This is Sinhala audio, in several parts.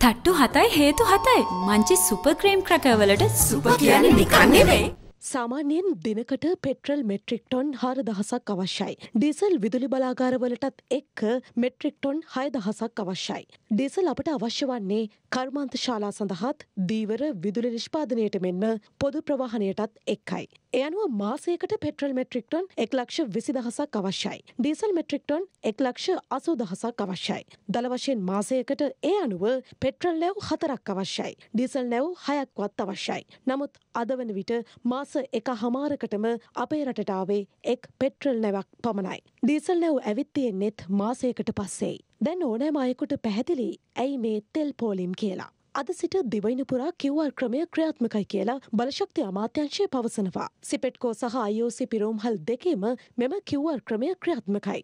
තට්ටු හතයි හේතු හතයි මංචි සුප ක්‍රීම් ක්‍රකවලට සුප කියන්නේ නිකන්නෙවෙයි සාමාන්‍යයෙන් දිනකට පෙට්‍රල් මෙට්‍රික්ටොන් හර දහසක් අවශ්‍යයි. ඩිසල් විදුලි බලාගාරවලටත් එක්ක මෙට්‍රික්ටොන් හය දහසක් අවශ්‍යයි. ඩිසල් අපට අවශ්‍ය වන්නේ කර්මාන්ත ශාලා සඳහාත් දීවර විදුලි නිෂ්පාදනයට මෙන්න පොදු ප්‍රවාහණයටත් එක්කයි. එයනුව මාසයකට පෙට්‍රල් මෙට්‍රික්ටොන් එක් ලක්ෂ විසි දහසක් අවශ්‍යයි. ඩිසල් මෙට්‍රික්ටොන් එක් ලක්ෂ අසූ දහසක් අවශ්‍යයි. දළ වශයෙන් මාසයකට ඒ අනුව පෙට්‍රල් නැව් හතරක් අවශ්‍යයි. ඩිසල් නැව් හයක්වත් අවශ්‍යයි. නමුත් අද වන විට මාස දවස එක හමාරකටම අපේ රටටාවේ එක් පෙට්‍රල් නැවක් පමණයි. ඩීසල් නැව් ඇවිත්තියෙන්නෙත් මාසයකට පස්සෙයි. දැන් ඕනෑම අයෙකුට පැහැදිලි ඇයි මේ තෙල් පෝලිම් කියලා. අද සිට දිවයින පුරා කිව්වර් ක්‍රමය ක්‍රියාත්මකයි කියලා බලශක්ති අමාත්‍යංශය පවසනවා. සිපෙට්කෝ සහ අයෝසි පිරෝම්හල් දෙකේම මෙම කිව්වර් ක්‍රමය ක්‍රියාත්මකයි.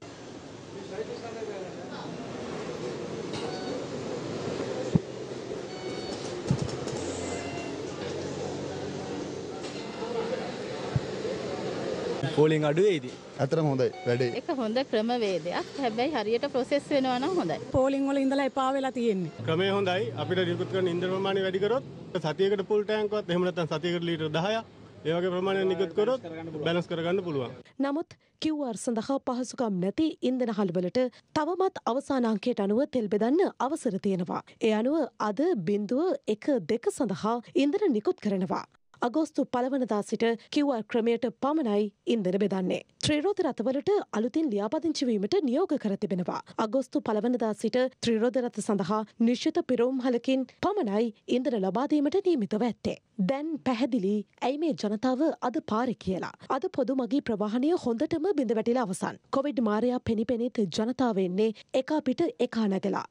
පෝලිං අඩු වෙයිද? ඇත්තටම හොඳයි වැඩේ. ඒක හොඳ ක්‍රමවේදයක්. හැබැයි හරියට ප්‍රොසෙස් වෙනවා නම් හොඳයි. පෝලිං වල ඉඳලා එපා වෙලා තියෙන්නේ. ක්‍රමය හොඳයි. අපිට නිකුත් කරන ඉන්ධන ප්‍රමාණය වැඩි කරොත් සතියකට ফুল ටැංකුවත් එහෙම නැත්නම් සතියකට ලීටර් 10ක් ඒ වගේ ප්‍රමාණයක් නිකුත් කරොත් බැලන්ස් කරගන්න පුළුවන්. නමුත් QR සඳහා පහසුකම් නැති ඉන්ධන හල්වලට තවමත් අවසාන අංකයට අනුව තෙල් බෙදන්න අවසර තියෙනවා. ඒ අනුව අද බිඳුව 1 2 සඳහා ඉන්ධන නිකුත් කරනවා. අගෝස්තු පලවනදා සිට කිව්වර් ක්‍රමයට පමණයි ඉන්දන බෙදන්නේ. ත්‍රීරෝධ රථවලට අලුතින් ලියාපදිංචිවීමට නියෝග කර තිබෙනවා. අගෝස්තු පලවනදා සිට ත්‍රීරෝධ රථ සඳහා නිශ්ෂිත පිරෝම් හලකින් පමණයි ඉන්දන ලබාදීමට නියමිතව ඇත්තේ. දැන් පැහැදිලි ඇයි මේ ජනතාව අද පාරි කියලා. අද පොදු මගේ ප්‍රවාහණය හොඳටම බිඳ වැටිලා අවසන්. කොවිඩ් මාරයා පෙනි පෙනෙත් ජනතාවවෙන්නේ එකා පිට එකා නැගලා.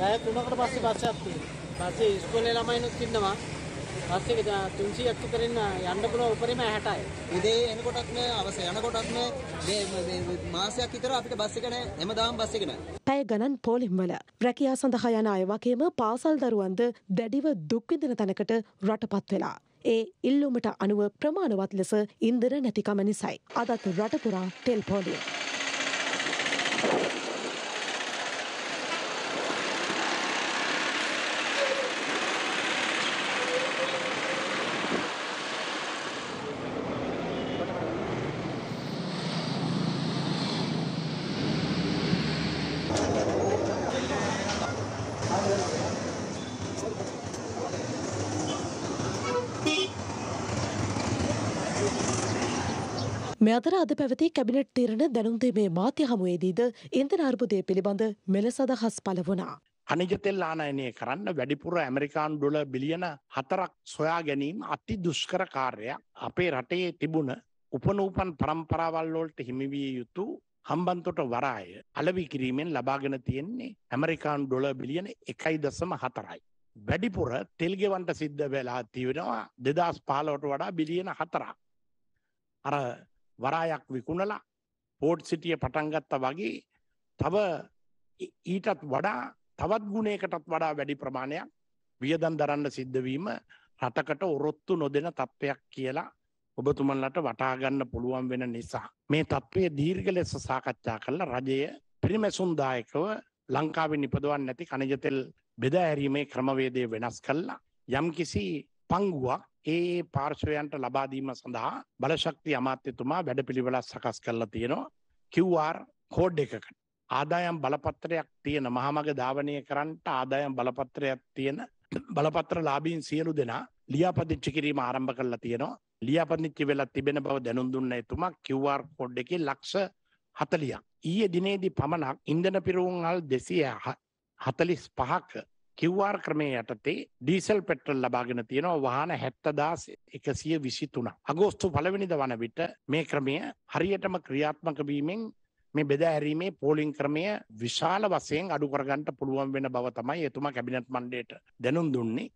පැය 3කට පස්සේ බස්සක් තියෙනවා. බස්සේ ඉස්කෝලේ ළමයිනුත් ඉන්නවා. බස් එක 300ක් විතරින් යන්න පුළුවන් උපරිම 60යි. උදේ එනකොටත් නෑ අවස යනකොටත් නෑ මේ මාසයක් විතර අපිට බස් එක නෑ හැමදාම බස් එක නෑ. පැය ගණන් පෝලිම්වල රැකියා සඳහා යන අය වගේම පාසල් දරුවන්ද දැඩිව දුක් විඳින තැනකට රටපත් වෙලා. ඒ ඉල්ලුමට අනුව ප්‍රමාණවත් ලෙස ඉන්දර නැතිකම නිසයි. අදත් රටපුරා ටෙල් පෝලිය. මේ අතර අද පැවති කැබිනට් තීරණ දැනුම්දීමේ මාධ්‍ය හමුවේදීද ඉන්ධන අර්බුදය පිළිබඳ මෙලෙස අදහස් පළ වුණා. අනිජ තෙල් ආනයනය කරන්න වැඩිපුර ඇමරිකාන් ඩොල බිලියන හතරක් සොයා ගැනීම අති දුෂ්කර කාර්යයක් අපේ රටේ තිබුණ උපනූපන් පරම්පරාවල්ලෝල්ට හිමිවිය යුතු හම්බන්තොට වරාය අලවි කිරීමෙන් ලබාගෙන තියෙන්නේ ඇමරිකාන් ඩොල බිලියන එකයි දසම හතරයි. වැඩිපුර තෙල්ගෙවන්ට සිද්ධ වෙලා තිවෙනවා දෙදස් පාලවට වඩා බිලියන හතරක්. අර වරායක් විකුණලා පෝට් සිටිය පටන්ගත්ත වගේ තව ඊටත් වඩා තවත් ගුණයකටත් වඩා වැඩි ප්‍රමාණයක් වියදම් දරන්න සිද්ධවීම රටකට ඔරොත්තු නොදෙන තත්ත්වයක් කියලා ඔබතුමන්ලට වටාගන්න පුළුවන් වෙන නිසා. මේ තත්ත්වය දීර්ග ලෙස සාකච්ඡා කල්ල රජය පිරිමැසුන්දායකව ලංකාව නිපදවන් නැති කනජතෙල් බෙදා ඇරීමේ ක්‍රමවේදය වෙනස් කල්ලා. යම් කිසි පංගුවක් ඒ පාර්ශවයන්ට ලබා දීම සඳහා බලශක්ති අමාත්‍යතුමා වැඩපිළිවෙලක් සකස් කරලා තියෙනවා QR කෝඩ් එකකට. ආදායම් බලපත්‍රයක් තියෙන මහමග ධාවනය කරන්නට ආදායම් බලපත්‍රයක් තියෙන බලපත්‍ර ලාභීන් සියලු දෙනා ලියාපදිච්චි කිරීම ආරම්භ කරලා තියෙනවා. ලියාපදිච්චි වෙලා තිබෙන බව දැනුම් දුන්න එතුමා QR කෝඩ් එකේ ලක්ෂ 40ක්. ඊයේ දිනේදී පමණක් ඉන්ධන පිරවුම් අල් 245ක QR ක්‍රමේ යටතේ ඩීසල් පෙට්‍රල් ලබාගෙන තියෙනවා වාහන 70123. අගෝස්තු පළවෙනිද වන විට මේ ක්‍රමය හරියටම ක්‍රියාත්මක වීමෙන් මේ බෙදා හැරීමේ පෝලිං ක්‍රමය විශාල වශයෙන් අඩු කරගන්න පුළුවන් වෙන බව තමයි එතුමා කැබිනට් මණ්ඩලයට දැනුම් දුන්නේ.